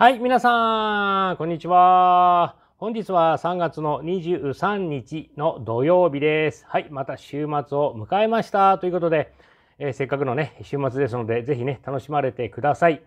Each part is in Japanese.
はい、皆さん、こんにちは。本日は3月の23日の土曜日です。はい、また週末を迎えましたということで、えー、せっかくのね、週末ですので、ぜひね、楽しまれてください。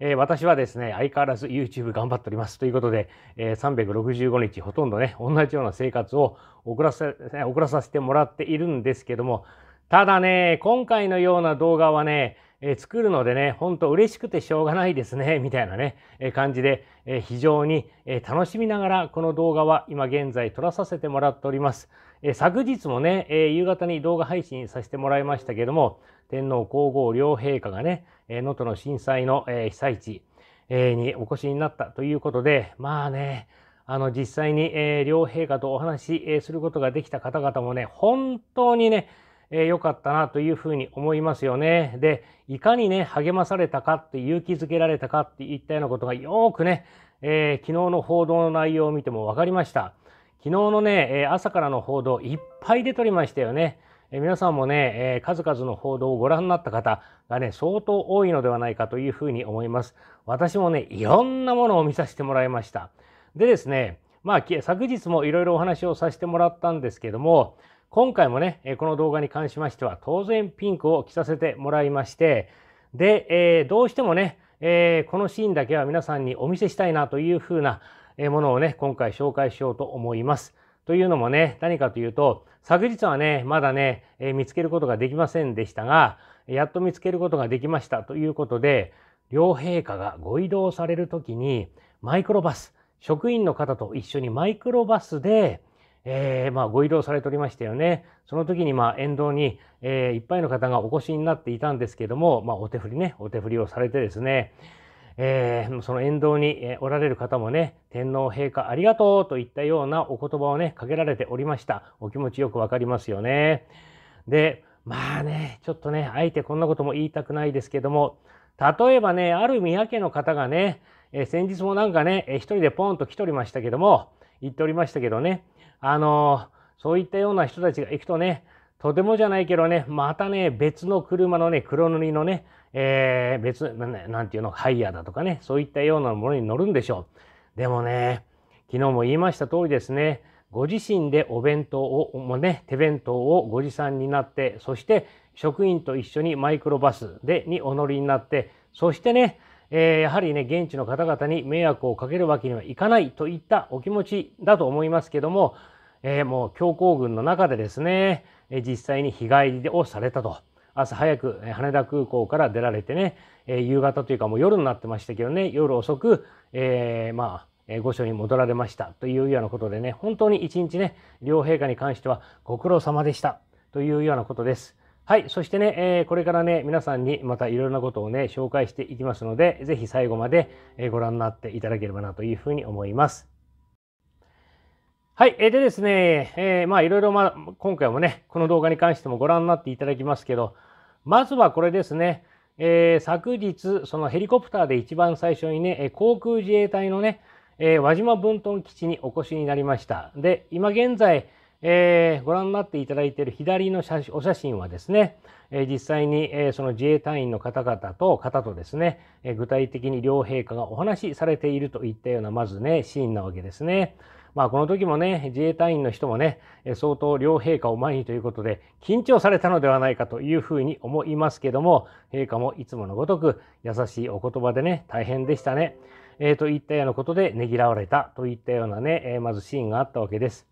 えー、私はですね、相変わらず YouTube 頑張っておりますということで、えー、365日ほとんどね、同じような生活を送らせ、送らさせてもらっているんですけども、ただね、今回のような動画はね、え作るのでね、ほんと嬉しくてしょうがないですね、みたいなね、え感じで、え非常に、え楽しみながらこの動画は今現在撮らさせてもらっております。え昨日もね、え夕方に動画配信させてもらいましたけども、天皇皇后両陛下がね、能、え、登、の震災の、え被災地、えにお越しになったということで、まあね、あの実際に、え両陛下とお話し、えすることができた方々もね、本当にね、えー、かったなというふうに思いますよね。で、いかにね、励まされたかって勇気づけられたかっていったようなことがよくね、えー、昨日の報道の内容を見ても分かりました。昨日のね、え朝からの報道いっぱい出てりましたよね。え皆さんもね、え数々の報道をご覧になった方がね、相当多いのではないかというふうに思います。私もね、いろんなものを見させてもらいました。でですね、まあ、昨日もいろいろお話をさせてもらったんですけども、今回もね、この動画に関しましては、当然ピンクを着させてもらいまして、で、えどうしてもね、えこのシーンだけは皆さんにお見せしたいなというふうなものをね、今回紹介しようと思います。というのもね、何かというと、昨日はね、まだね、え見つけることができませんでしたが、やっと見つけることができましたということで、両陛下がご移動される時に、マイクロバス、職員の方と一緒にマイクロバスで、えー、まあ、ご移動されておりましたよね。その時に、まあ、沿道に、えー、いっぱいの方がお越しになっていたんですけども、まあ、お手振りね、お手振りをされてですね、えー、その沿道におられる方もね、天皇陛下ありがとうといったようなお言葉をね、かけられておりました。お気持ちよくわかりますよね。で、まあね、ちょっとね、あえてこんなことも言いたくないですけども、例えばね、ある宮家の方がね、えー、先日もなんかね、一人でポンと来ておりましたけども、言っておりましたけどね、あのそういったような人たちが行くとね、とてもじゃないけどね、またね、別の車のね、黒塗りのね、えー、別、なんていうの、ハイヤーだとかね、そういったようなものに乗るんでしょう。でもね、昨日も言いました通りですね、ご自身でお弁当を、もね、手弁当をご持参になって、そして職員と一緒にマイクロバスで、にお乗りになって、そしてね、えー、やはりね、現地の方々に迷惑をかけるわけにはいかないといったお気持ちだと思いますけども、えー、もう強行軍の中でですね、え実際に日帰りをされたと。朝早く羽田空港から出られてね、え夕方というかもう夜になってましたけどね、夜遅く、えー、まあ、御所に戻られましたというようなことでね、本当に一日ね、両陛下に関してはご苦労様でしたというようなことです。はい。そしてね、えー、これからね、皆さんにまたいろろなことをね、紹介していきますので、ぜひ最後までご覧になっていただければなというふうに思います。はい。えー、でですね、えー、まあいろいろ、まあ、今回もね、この動画に関してもご覧になっていただきますけど、まずはこれですね、えー、昨日、そのヘリコプターで一番最初にね、航空自衛隊のね、え輪島分屯基地にお越しになりました。で、今現在、えー、ご覧になっていただいている左の写お写真はですね、え実際に、えその自衛隊員の方々と方とですね、え具体的に両陛下がお話しされているといったようなまずねシーンなわけですね。まあ、この時もね自衛隊員の人もね相当両陛下を前にということで緊張されたのではないかというふうに思いますけども陛下もいつものごとく優しいお言葉でね大変でしたね、えー、といったようなことでねぎらわれたといったようなね、えまずシーンがあったわけです。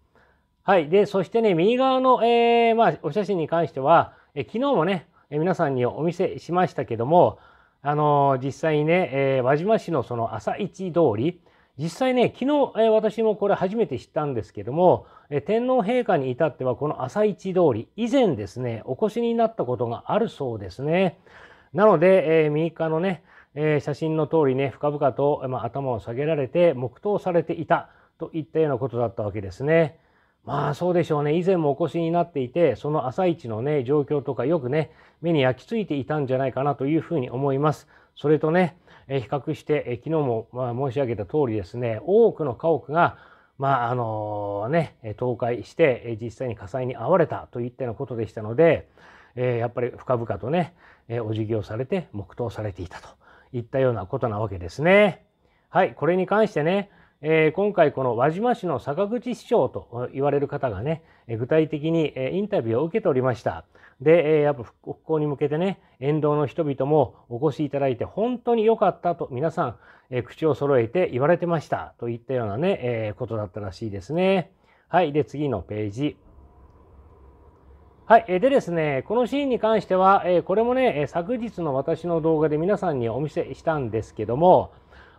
はい。で、そしてね、右側の、えー、まあ、お写真に関しては、え昨日もね、え皆さんにお見せしましたけども、あのー、実際にね、えー、輪島市のその朝市通り、実際ね、昨日、え私もこれ初めて知ったんですけども、え天皇陛下に至ってはこの朝市通り、以前ですね、お越しになったことがあるそうですね。なので、え右側のね、え写真の通りね、深々と、ま頭を下げられて、黙祷されていたといったようなことだったわけですね。まあそうでしょうね。以前もお越しになっていて、その朝市のね、状況とかよくね、目に焼き付いていたんじゃないかなというふうに思います。それとね、え比較して、え昨日もま申し上げた通りですね、多くの家屋が、まああのね、倒壊して、え実際に火災に遭われたといったようなことでしたので、えやっぱり深々とね、えお辞儀をされて黙祷されていたといったようなことなわけですね。はい、これに関してね、えー、今回この輪島市の坂口市長と言われる方がね、具体的にインタビューを受けておりました。で、やっぱ復興に向けてね、沿道の人々もお越しいただいて本当に良かったと皆さん、口を揃えて言われてましたといったようなね、えことだったらしいですね。はい。で、次のページ。はい。でですね、このシーンに関しては、これもね、昨日の私の動画で皆さんにお見せしたんですけども、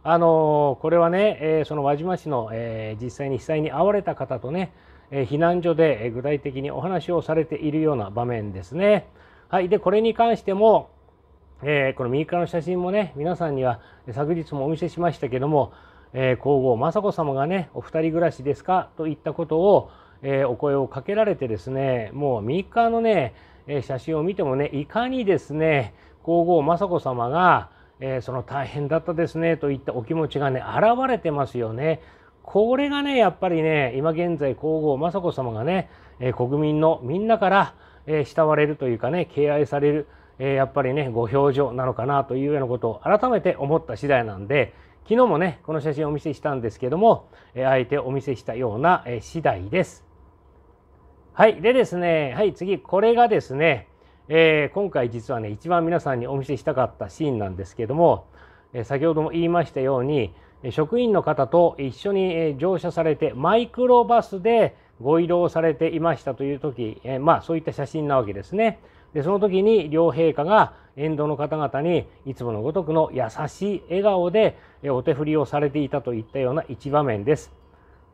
あのこれはね、えー、その輪島市の、えー、実際に被災に遭われた方とね、えー、避難所で具体的にお話をされているような場面ですね。はい、でこれに関しても、えこの右側の写真もね皆さんには昨日もお見せしましたけども、え皇后雅子さまがねお二人暮らしですかといったことを、えお声をかけられてですねもう右側のね写真を見てもねいかにですね皇后雅子さまがえー、その大変だったですねといったお気持ちがね現れてますよね。これがねやっぱりね今現在皇后雅子様がね、えー、国民のみんなから、えー、慕われるというかね敬愛される、えやっぱりねご表情なのかなというようなことを改めて思った次第なんで昨日もねこの写真をお見せしたんですけども、えあえてお見せしたような、え次第です。はいでですねはい次これがですねえー、今回実はね一番皆さんにお見せしたかったシーンなんですけども、え先ほども言いましたように職員の方と一緒に乗車されてマイクロバスでご移動されていましたという時、えまあそういった写真なわけですね。でその時に両陛下が沿道の方々にいつものごとくの優しい笑顔でお手振りをされていたといったような一場面です。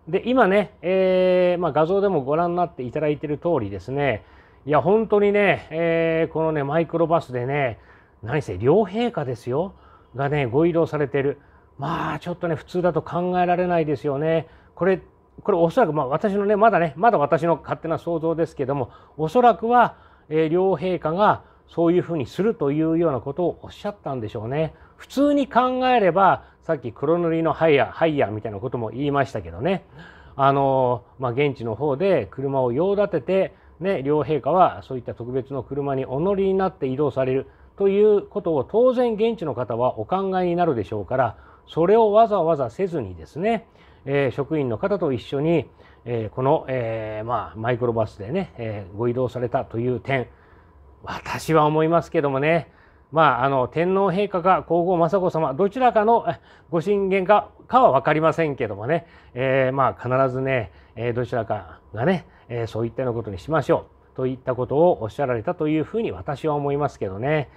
で今ね、えー、まあ、画像でもご覧になっていただいている通りですねいや、本当にね、えー、このね、マイクロバスでね、何せ両陛下ですよ、がね、ご移動されてる。まあ、ちょっとね、普通だと考えられないですよね。これ、これおそらく、まあ、私のね、まだね、まだ私の勝手な想像ですけども、おそらくは、えー、両陛下がそういうふうにするというようなことをおっしゃったんでしょうね。普通に考えれば、さっき黒塗りのハイヤー、ハイヤーみたいなことも言いましたけどね。あのー、まあ、現地の方で車を用立てて、ね、両陛下はそういった特別の車にお乗りになって移動されるということを当然現地の方はお考えになるでしょうからそれをわざわざせずにですね、えー、職員の方と一緒に、えー、この、えー、まあ、マイクロバスでね、えご移動されたという点私は思いますけどもねまあ、あの天皇陛下か皇后雅子様どちらかのご親言かかは分かりませんけどもね、えー、まあ必ずね、えー、どちらかがね、えー、そういったようなことにしましょうといったことをおっしゃられたというふうに私は思いますけどね。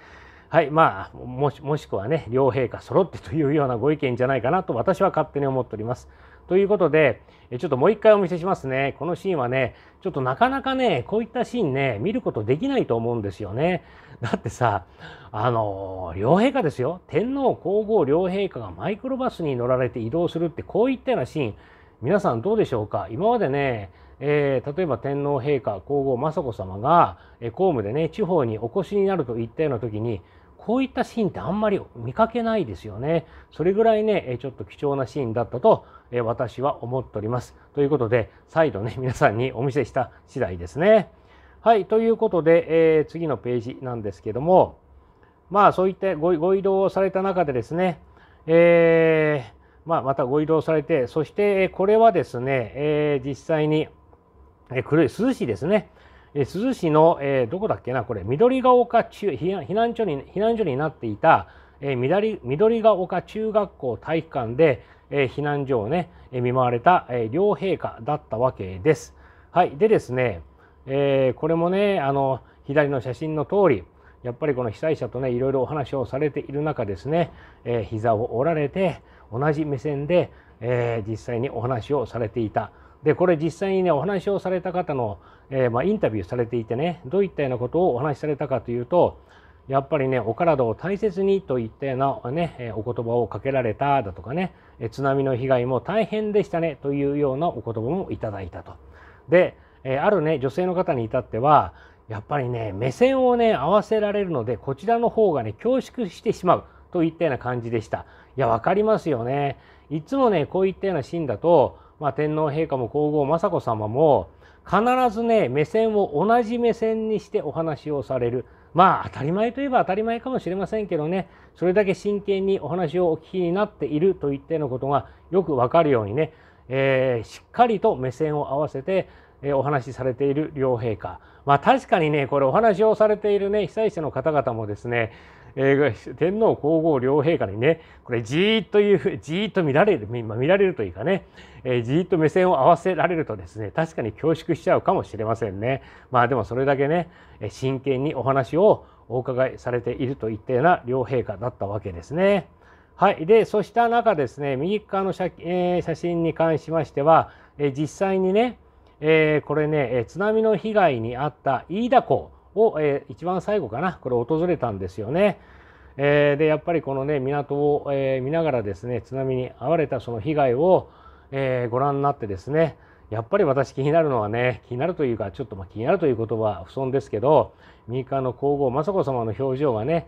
はいまあ、もしもしくはね両陛下揃って というようなご意見じゃないかなと私は勝手に思っております。ということでちょっともう一回お見せしますねこのシーンはねちょっとなかなかねこういったシーンね見ることできないと思うんですよね。だってさ、あの、両陛下ですよ。天皇皇后両陛下がマイクロバスに乗られて移動するってこういったようなシーン、皆さんどうでしょうか今までね、えー、例えば天皇陛下皇后雅子さまが、えー、公務でね地方にお越しになるといったような時にこういったシーンってあんまり見かけないですよね。それぐらいね、えー、ちょっと貴重なシーンだったと、え私は思っております。ということで、再度ね、皆さんにお見せした次第ですね。はい、ということで、えー、次のページなんですけども、まあそういったご移動された中でですね、えー、まあ、またご移動されて、そしてこれはですね、えー、実際に、えー、黒い涼ですね、え珠洲市の、えどこだっけな、これ、緑ヶ丘中避難所に避難所になっていた、え緑緑ヶ丘中学校体育館で、え避難所をね、え見舞われた、え両陛下だったわけです。はい、でですね、えー、これもねあの左の写真の通りやっぱりこの被災者とねいろいろお話をされている中ですね、えー、膝を折られて同じ目線で、えー、実際にお話をされていた。でこれ実際にねお話をされた方の、えー、まあ、インタビューされていてねどういったようなことをお話しされたかというとやっぱりねお体を大切にといったようなね、えお言葉をかけられただとかね、え津波の被害も大変でしたねというようなお言葉もいただいたと。でえあるね女性の方に至ってはやっぱりね目線をね合わせられるのでこちらの方がね恐縮してしまうといったような感じでした。いや分かりますよね。いつもねこういったようなシーンだと、まあ、天皇陛下も皇后雅子さまも必ずね目線を同じ目線にしてお話をされる。まあ当たり前といえば当たり前かもしれませんけどねそれだけ真剣にお話をお聞きになっているといったようなことがよく分かるようにね、えー、しっかりと目線を合わせてお話しされている両陛下、まあ、確かにねこれお話をされている、ね、被災者の方々もですね、えー、天皇皇后両陛下にねこれじーっというふうじーっと見られる見られるというかね、えー、じーっと目線を合わせられるとですね確かに恐縮しちゃうかもしれませんね。まあ、でもそれだけね真剣にお話をお伺いされているといったような両陛下だったわけですね。はい、でそうした中ですね右側の写,、えー、写真に関しましては、えー、実際にねえー、これね、え津波の被害に遭った飯田港を、えー、一番最後かなこれ訪れたんですよね。えー、でやっぱりこのね港を、え見ながらですね津波に遭われたその被害を、えご覧になってですねやっぱり私気になるのはね気になるというかちょっとま気になるという言葉は不損ですけど民間の皇后雅子さまの表情がね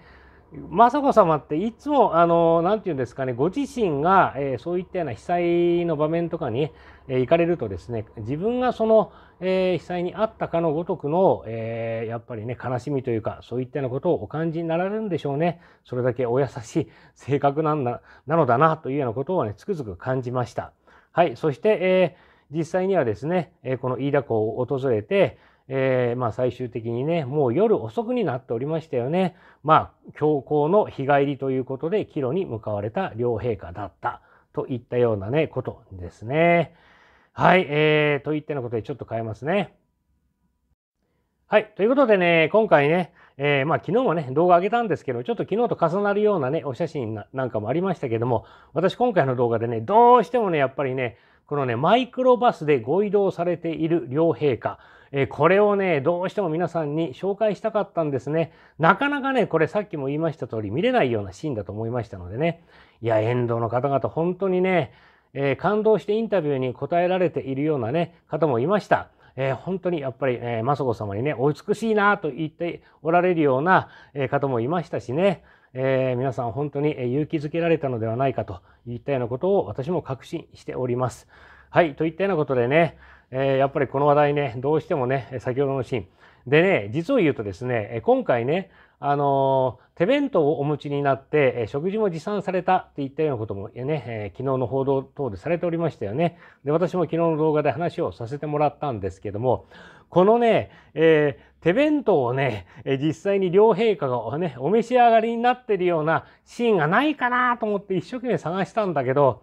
雅子さまっていつもあの何て言うんですかねご自身が、えー、そういったような被災の場面とかに、えー、行かれるとですね自分がその、えー、被災にあったかのごとくの、えやっぱりね悲しみというかそういったようなことをお感じになられるんでしょうねそれだけお優しい性格なんだなのだなというようなことをねつくづく感じました。はいそして、え実際にはですね、えこの飯田港を訪れてえー、まあ最終的にね、もう夜遅くになっておりましたよね。まあ、強行の日帰りということで、帰路に向かわれた両陛下だったといったようなね、ことですね。はい、えー、といったようなことでちょっと変えますね。はい。ということでね、今回ね、えー、まあ昨日もね、動画上げたんですけど、ちょっと昨日と重なるようなね、お写真なんかもありましたけども、私今回の動画でね、どうしてもね、やっぱりね、このね、マイクロバスでご移動されている両陛下、えこれをね、どうしても皆さんに紹介したかったんですね。なかなかね、これさっきも言いました通り見れないようなシーンだと思いましたのでね。いや、遠藤の方々本当にね、え感動してインタビューに答えられているようなね、方もいました。えー、本当にやっぱり、えー、雅子様にね、お美しいなと言っておられるような、えー、方もいましたしね、えー、皆さん本当に勇気づけられたのではないかといったようなことを私も確信しております。はい、といったようなことでね、えやっぱりこの話題ね、どうしてもね、先ほどのシーン。でね、実を言うとですね、今回ね、あの手弁当をお持ちになって、え食事も持参されたっていったようなこともね、え昨日の報道等でされておりましたよね。で、私も昨日の動画で話をさせてもらったんですけども、このね、えー、手弁当をね、実際に両陛下がね、お召し上がりになってるようなシーンがないかなと思って一生懸命探したんだけど、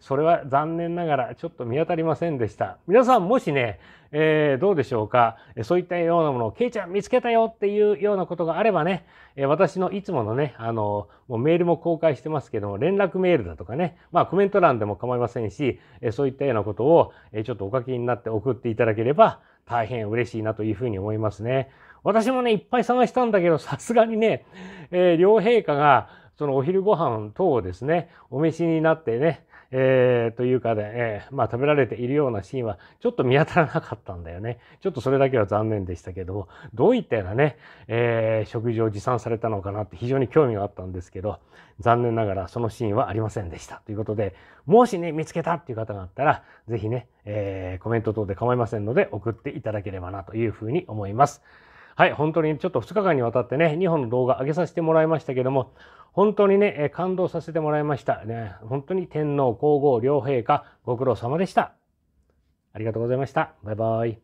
それは残念ながらちょっと見当たりませんでした。皆さんもしね、えー、どうでしょうか、そういったようなものを、ケイちゃん見つけたよっていうようなことがあればね、え私のいつものね、あの、もうメールも公開してますけども、連絡メールだとかね、まあコメント欄でも構いませんし、えそういったようなことを、えちょっとお書きになって送っていただければ、大変嬉しいなというふうに思いますね。私もね、いっぱい探したんだけど、さすがにね、えー、両陛下が、そのお昼ご飯等をですね、お召しになってね、えー、というかで、ね、えー、まあ、食べられているようなシーンはちょっと見当たらなかったんだよね。ちょっとそれだけは残念でしたけども、どういったようなね、えー、食事を持参されたのかなって非常に興味があったんですけど、残念ながらそのシーンはありませんでした。ということで、もしね、見つけたっていう方があったら、是非ね、えコメント等で構いませんので送っていただければなというふうに思います。はい、本当にちょっと2日間にわたってね、2本の動画上げさせてもらいましたけども、本当にね、感動させてもらいました。ね、本当に天皇皇后両陛下、ご苦労様でした。ありがとうございました。バイバイ。